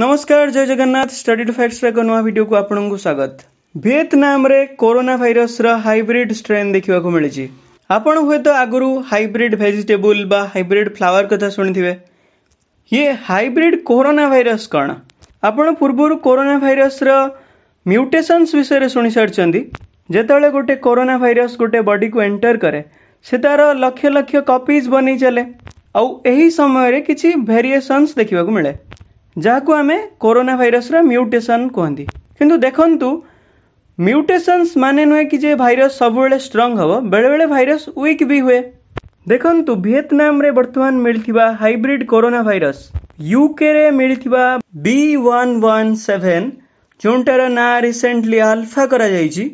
નમસ્કાર જય જગન્નાથ સ્ટડીડ ફેક્ટ્સરે એક નૂଆ ଭିଡ଼ିଓକୁ ଆପଣଙ୍କୁ ସ୍ୱାଗତ ଭିଏତନାମରେ କରୋନା ଭାଇରସର ହାଇବ୍ରିଡ୍ ଷ୍ଟ୍ରେନ୍ ଦେଖିବାକୁ ମିଳିଛି ଆପଣ ହୁଏତ ଆଗରୁ ହାଇବ୍ରିଡ୍ ଭେଜିଟେବୁଲ୍ ବା ହାଇବ୍ରିଡ୍ ଫ୍ଲାୱାର୍ କଥା ଶୁଣିଥିବେ ଇଏ ହାଇବ୍ରିଡ୍ କରୋନା ଭାଇରସ୍ କ'ଣ ଆପଣ ପୂର୍ବରୁ କରୋନା ଭାଇରସ୍ର ମ୍ୟୁଟେସନ୍ସ ବିଷୟରେ ଶୁଣିସାରିଛନ୍ତି ଯେତେବେଳେ ଗୋଟେ କରୋନା ଭାଇରସ୍ ଗୋଟେ ବଡିକୁ ଏଣ୍ଟର କରେ ସେ ତାର ଲକ୍ଷ ଲକ୍ଷ କପିଜ୍ ବନେଇ ଚାଲେ ଆଉ ଏହି ସମୟରେ କିଛି ଭେରିଏସନ୍ସ ଦେଖିବାକୁ ମିଳେ ଯାହାକୁ ଆମେ କରୋନା ଭାଇରସର ମ୍ୟୁଟେସନ୍ କୁହନ୍ତି କିନ୍ତୁ ଦେଖନ୍ତୁ ମ୍ୟୁଟେସନ୍ସ ମାନେ ନୁହେଁ କି ଯେ ଭାଇରସ୍ ସବୁବେଳେ ଷ୍ଟ୍ରଙ୍ଗ ହେବ ବେଳେବେଳେ ଭାଇରସ୍ ୱିକ୍ ବି ହୁଏ ଦେଖନ୍ତୁ ଭିଏତନାମରେ ବର୍ତ୍ତମାନ ମିଳିଥିବା ହାଇବ୍ରିଡ୍ କରୋନା ଭାଇରସ୍ ୟୁକେରେ ମିଳିଥିବା ବି ୱାନ୍ ୱାନ୍ ସେଭେନ୍ ଯେଉଁଟାର ନାଁ ରିସେଣ୍ଟଲି ଆଲଫା କରାଯାଇଛି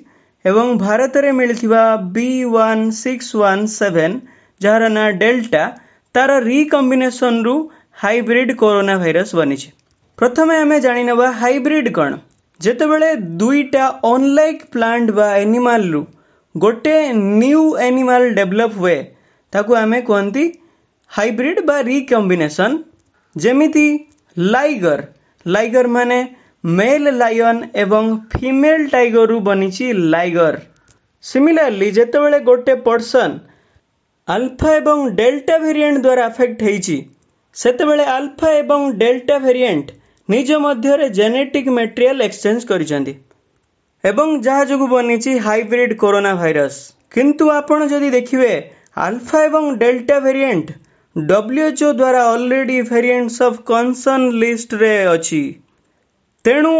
ଏବଂ ଭାରତରେ ମିଳିଥିବା B one six one seven ଯାହାର ନାଁ ଡେଲ୍ଟା ତାର ରିକମ୍ବିନେସନ୍ରୁ હાઇબ્રિડ કોરોના ભાઇરસ બની છે ପ୍ରଥମେ ଆମେ ଜାଣିନେବା ହାଇବ୍ରିଡ୍ କ'ଣ ଯେତେବେଳେ ଦୁଇଟା ଅନ୍ଲାଇକ୍ ପ୍ଲାଣ୍ଟ ବା ଆନିମାଲ୍ରୁ ଗୋଟେ ନ୍ୟୁ ଆନିମାଲ୍ ଡେଭଲପ୍ ହୁଏ ତାକୁ ଆମେ କୁହନ୍ତି ହାଇବ୍ରିଡ୍ ବା ରିକମ୍ବିନେସନ୍ ଯେମିତି ଲାଇଗର୍ ଲାଇଗର୍ ମାନେ ମେଲ୍ ଲାୟନ୍ ଏବଂ ଫିମେଲ୍ ଟାଇଗର୍ରୁ ବନିଛି ଲାଇଗର୍ ସିମିଲାରଲି ଯେତେବେଳେ ଗୋଟେ ପର୍ସନ୍ ଆଲଫା ଏବଂ ଡେଲ୍ଟା ଭେରିଏଣ୍ଟ ଦ୍ୱାରା ଆଫେକ୍ଟ ହେଇଛି ସେତେବେଳେ ଆଲଫା ଏବଂ ଡେଲ୍ଟା ଭେରିଏଣ୍ଟ ନିଜ ମଧ୍ୟରେ ଜେନେଟିକ୍ ମେଟେରିଆଲ୍ ଏକ୍ସଚେଞ୍ଜ କରିଛନ୍ତି ଏବଂ ଯାହା ଯୋଗୁଁ ବନିଛି ହାଇବ୍ରିଡ୍ କରୋନା ଭାଇରସ୍ କିନ୍ତୁ ଆପଣ ଯଦି ଦେଖିବେ ଆଲଫା ଏବଂ ଡେଲ୍ଟା ଭେରିଏଣ୍ଟ ଡବ୍ଲ୍ୟୁଏଚ୍ଓ ଦ୍ୱାରା ଅଲରେଡ଼ି ଭେରିଏଣ୍ଟସ୍ ଅଫ୍ କନସର୍ନ ଲିଷ୍ଟରେ ଅଛି ତେଣୁ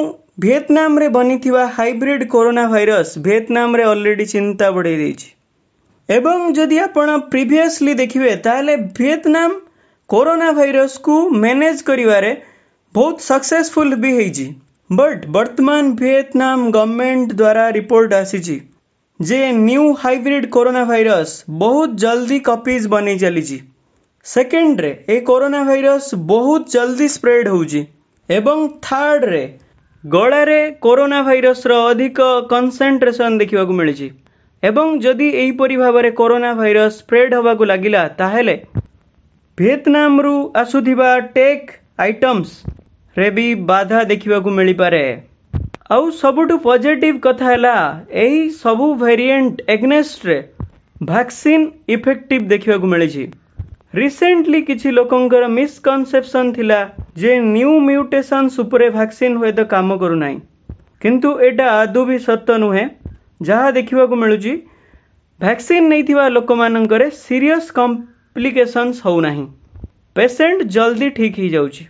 ଭିଏତନାମରେ ବନିଥିବା ହାଇବ୍ରିଡ୍ କରୋନା ଭାଇରସ୍ ଭିଏତନାମରେ ଅଲରେଡ଼ି ଚିନ୍ତା ବଢ଼େଇ ଦେଇଛି ଏବଂ ଯଦି ଆପଣ ପ୍ରିଭିୟସଲି ଦେଖିବେ ତାହେଲେ ଭିଏତନାମ ಕೊರೋನಾ ವೈರಸ್ಗೂ ମ୍ୟାନେଜ୍ କରିବାରେ ବହୁତ ସକ୍ସେସଫୁଲ୍ ବି ହେଇଛି ବଟ୍ ବର୍ତ୍ତମାନ ଭିଏତନାମ ଗଭର୍ଣ୍ଣମେଣ୍ଟ ଦ୍ୱାରା ରିପୋର୍ଟ ଆସିଛି ଯେ ନ୍ୟୁ ହାଇବ୍ରିଡ୍ କରୋନା ଭାଇରସ୍ ବହୁତ ଜଲ୍ଦି କପିଜ୍ ବନେଇ ଚାଲିଛି ସେକେଣ୍ଡରେ ଏ କରୋନା ଭାଇରସ୍ ବହୁତ ଜଲ୍ଦି ସ୍ପ୍ରେଡ୍ ହେଉଛି ଏବଂ ଥାର୍ଡ଼ରେ ଗଳାରେ କରୋନା ଭାଇରସର ଅଧିକ କନସେଣ୍ଟ୍ରେସନ୍ ଦେଖିବାକୁ ମିଳିଛି ଏବଂ ଯଦି ଏହିପରି ଭାବରେ କରୋନା ଭାଇରସ୍ ସ୍ପ୍ରେଡ୍ ହେବାକୁ ଲାଗିଲା ତାହେଲେ ଭିଏତନାମରୁ ଆସୁଥିବା ଟେକ୍ ଆଇଟମ୍ସରେ ବି ବାଧା ଦେଖିବାକୁ ମିଳିପାରେ ଆଉ ସବୁଠୁ ପଜିଟିଭ୍ କଥା ହେଲା ଏହି ସବୁ ଭେରିଏଣ୍ଟ ଏଗ୍ନେଷ୍ଟରେ ଭ୍ୟାକ୍ସିନ୍ ଇଫେକ୍ଟିଭ୍ ଦେଖିବାକୁ ମିଳିଛି ରିସେଣ୍ଟଲି କିଛି ଲୋକଙ୍କର ମିସକନସେପ୍ସନ୍ ଥିଲା ଯେ ନ୍ୟୁ ମ୍ୟୁଟେସନ୍ସ ଉପରେ ଭ୍ୟାକ୍ସିନ୍ ହୁଏତ କାମ କରୁନାହିଁ କିନ୍ତୁ ଏଇଟା ଆଦୌ ବି ସତ ନୁହେଁ ଯାହା ଦେଖିବାକୁ ମିଳୁଛି ଭ୍ୟାକ୍ସିନ୍ ନେଇଥିବା ଲୋକମାନଙ୍କରେ ସିରିୟସ୍ କମ୍ କମ୍ପ୍ଲିକେସନ୍ସ ହେଉନାହିଁ ପେସେଣ୍ଟ ଜଲ୍ଦି ଠିକ୍ ହେଇଯାଉଛି